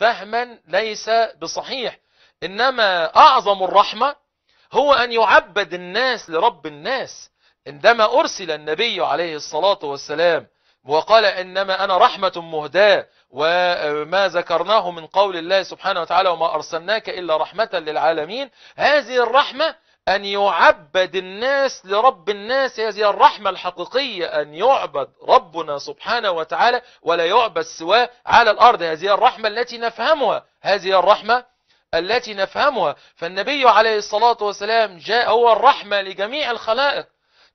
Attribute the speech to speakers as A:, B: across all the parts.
A: فهما ليس بصحيح إنما أعظم الرحمة هو أن يعبد الناس لرب الناس عندما أرسل النبي عليه الصلاة والسلام وقال إنما أنا رحمة مهداة وما ذكرناه من قول الله سبحانه وتعالى وما أرسلناك إلا رحمة للعالمين هذه الرحمة أن يعبد الناس لرب الناس هذه الرحمة الحقيقية أن يعبد ربنا سبحانه وتعالى ولا يعبد سواه على الأرض هذه الرحمة التي نفهمها هذه الرحمة التي نفهمها فالنبي عليه الصلاة والسلام جاء هو الرحمة لجميع الخلائق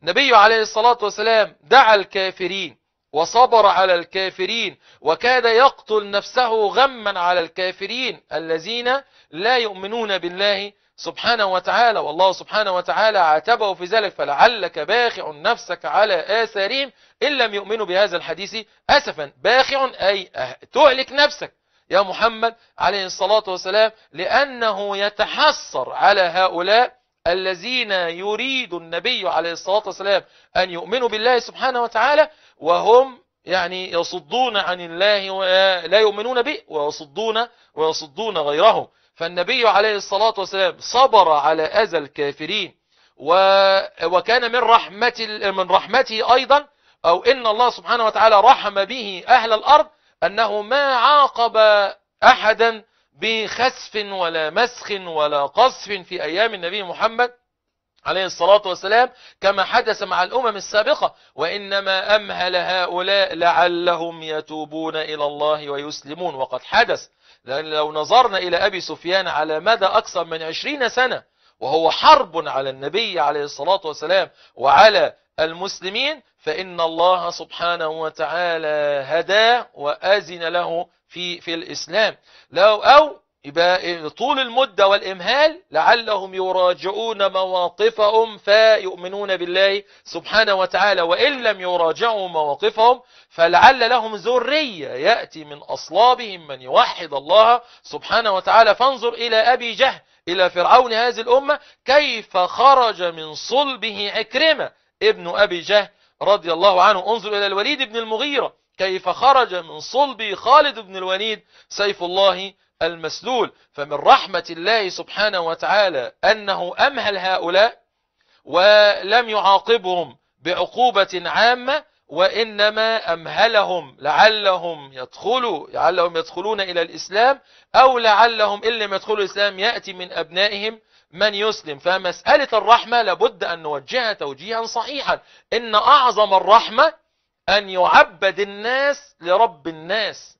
A: النبي عليه الصلاة والسلام دعا الكافرين وصبر على الكافرين وكاد يقتل نفسه غما على الكافرين الذين لا يؤمنون بالله سبحانه وتعالى والله سبحانه وتعالى عاتبه في ذلك فلعلك باخع نفسك على آثارهم إن لم يؤمنوا بهذا الحديث أسفا باخع أي تهلك نفسك يا محمد عليه الصلاة والسلام لأنه يتحسر على هؤلاء الذين يريد النبي عليه الصلاة والسلام أن يؤمنوا بالله سبحانه وتعالى وهم يعني يصدون عن الله ولا يؤمنون به ويصدون ويصدون غيره فالنبي عليه الصلاة والسلام صبر على أذى الكافرين وكان من رحمة من رحمته أيضا أو إن الله سبحانه وتعالى رحم به أهل الأرض أنه ما عاقب أحدا بخسف ولا مسخ ولا قصف في أيام النبي محمد عليه الصلاة والسلام كما حدث مع الأمم السابقة وإنما أمهل هؤلاء لعلهم يتوبون إلى الله ويسلمون وقد حدث لأن لو نظرنا إلى أبي سفيان على مدى أكثر من عشرين سنة وهو حرب على النبي عليه الصلاة والسلام وعلى المسلمين فإن الله سبحانه وتعالى هداه وأزن له في في الإسلام لو أو يبقى طول المدة والإمهال لعلهم يراجعون مواقفهم فيؤمنون بالله سبحانه وتعالى وإن لم يراجعوا مواقفهم فلعل لهم ذرية يأتي من أصلابهم من يوحد الله سبحانه وتعالى فانظر إلى أبي جهل إلى فرعون هذه الأمة كيف خرج من صلبه عكرمة ابن أبي جهل رضي الله عنه انظر إلى الوليد بن المغيرة كيف خرج من صلب خالد بن الوليد سيف الله المسلول فمن رحمة الله سبحانه وتعالى أنه أمهل هؤلاء ولم يعاقبهم بعقوبة عامة وإنما أمهلهم لعلهم يدخلوا لعلهم يدخلون إلى الإسلام أو لعلهم إن لم يدخلوا الإسلام يأتي من أبنائهم من يسلم فمسألة الرحمة لابد أن نوجهها توجيها صحيحا إن أعظم الرحمة أن يعبد الناس لرب الناس